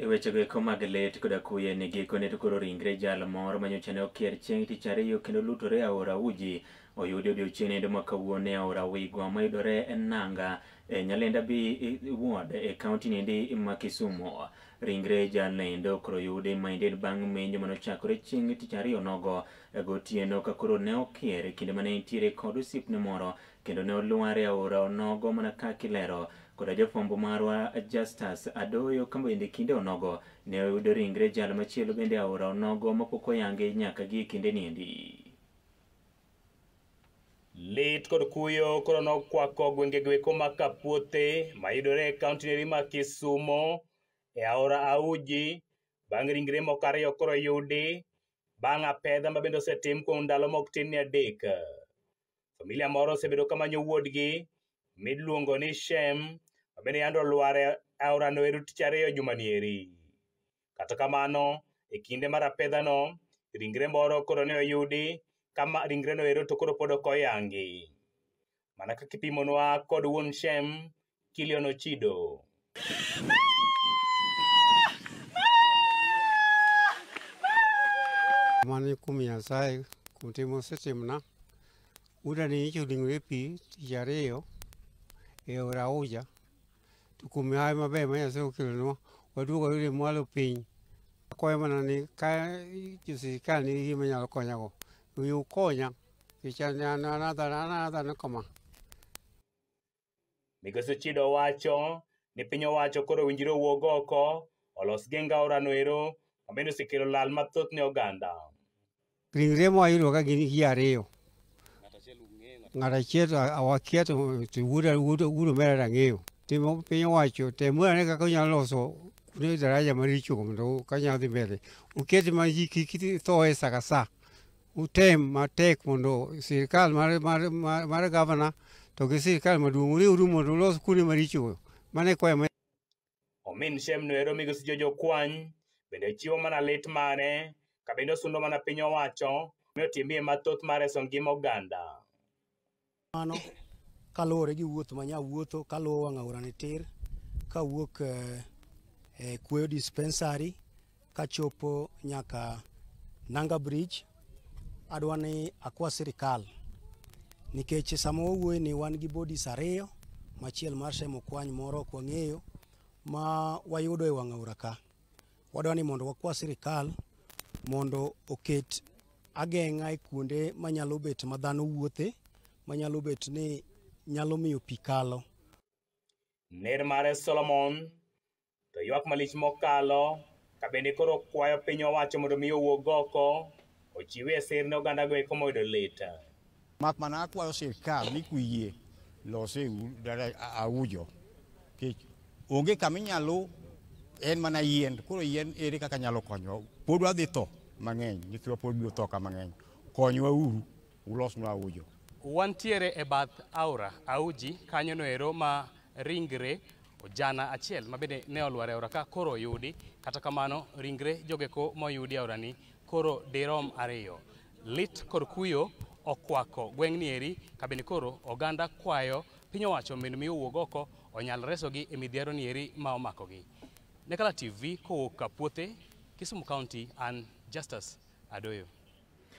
e weche goeko mag lit koda kuye ni gikone to koro ringre jal moro manyocha ne okier chieng' tich ariyo kendo lutore e aora uji oyudi odiochieng' nendo ma kawuono e aora wigwa mayudore en nanga e nyalenda bi wod e kaunti e nendi ma kisumo ringre jalnendo koro yudi maended bang' menjo manochakore chieng' tich ariyo nogo e gotieno ka koro ne okier kinde mane entiere kod osiepne moro kendo ne olware aora onogo mana ka kilero koda jafwambo marwa Justus Adoyo kambende kinde onogo ne oyudo ringre jal machielo bende e aora onogo mapok oyange nyaka gi kinde niendi. Lit kod kuyo koro nokwako gwenge gweko ma Kapuote mayudore e kaunti neri ma Kisumo e aora Auji bang' ringre moko ariyo koro yudi bang' apedha ma bende osetim kuom ndalo mok tin ni adek. Familia moro osebedo kamanyo wuodgi miluongo ni Shem mabende yande olwar e aorano ero tich ariyo jumanieri kata kamano e kinde mar apedhano ringre moro koro ne oyudi kama ringreno ero to koro pod ok oyangi mana kaka ipimonwa kod wuon shem kilion ochido mani kum nyasaye kuom tim osetimna udani ichodingre pi tich ariyo e ora uja kumi ayo maber ma Nyasaye okelo nwa waduogo yule mwalo piny akwayo mana ni ka jo sirikal nigi gima nyalo konyago wiyo ukonya kich anadhano kama migoso chido wacho ni piny owacho koro owinjore owuog oko olos genga orano ero mabende osekelo lal mathoth ne oganda ringre mwayudo ka gin ji ariyo ng'at achiel to wakia to wuodo mera rang'eyo ti mo piny owacho temo ane kaka onyalo loso kuonde daraja maricho mondo kanya dhi mbele uket ma ji kik tho e sa ka sa utem matek mondo sirikal mar, mar, mar, mar gavana to gi sirikal maduong' uriwru mondo ulos kuonde maricho mane kwayo ma omin shem noero migosi jojokwany bende chiwo mana lit mare kabende osundo mana piny owacho mi otimie mathoth mar reso ngima oganda mano kaluwore gi wuoth ma nyawuotho kaluwo wang' aora ni tir kawuok e eh, eh, kweyo dispensary kachopo nyaka nanga bridge adwa ni akwa sirikal nikech sama wawuoye ni wan gi bodies ariyo machiel mar semokwany moro ok wang'eyo ma wayudo e wang' aora ka wadwa ni mondo wakwa sirikal mondo oket ageng'a e kuonde manyalo bet ma dhano wuothe manyalo bet ni nyalo miyo pi kalo. Ner mare Solomon to ywak malich mokalo ka bende koro kwayo piny owacho mondo mi owuog oko ochiwe e sir ne oganda go eko moyudo lit. Mak mana akwayo sirkal ni kuyie lose aujo. Kech onge kami nyalo en mana yien koro yien ere kaka nyalo konyo pod wadhi tho mang'eny nyithiwa pod biro tho ka mang'eny konywa uru ulosnwa aujo. Wantiere e bath aura Auji kanyo noero ma ringre ojana achiel ma bende ne olwar e aura ka koro oyudi. Kata kamano ringre jogeko moyudi e aura ni koro dirom ariyo. Lit kod kuyo okwako gweng ni eri ka bende koro oganda kwayo piny owacho mondo mi owuog oko onyal resogi e midhiero ni eri ma omakogi. Nekala TV kowuok ka puothe Kisumu County and Justice Adoyo.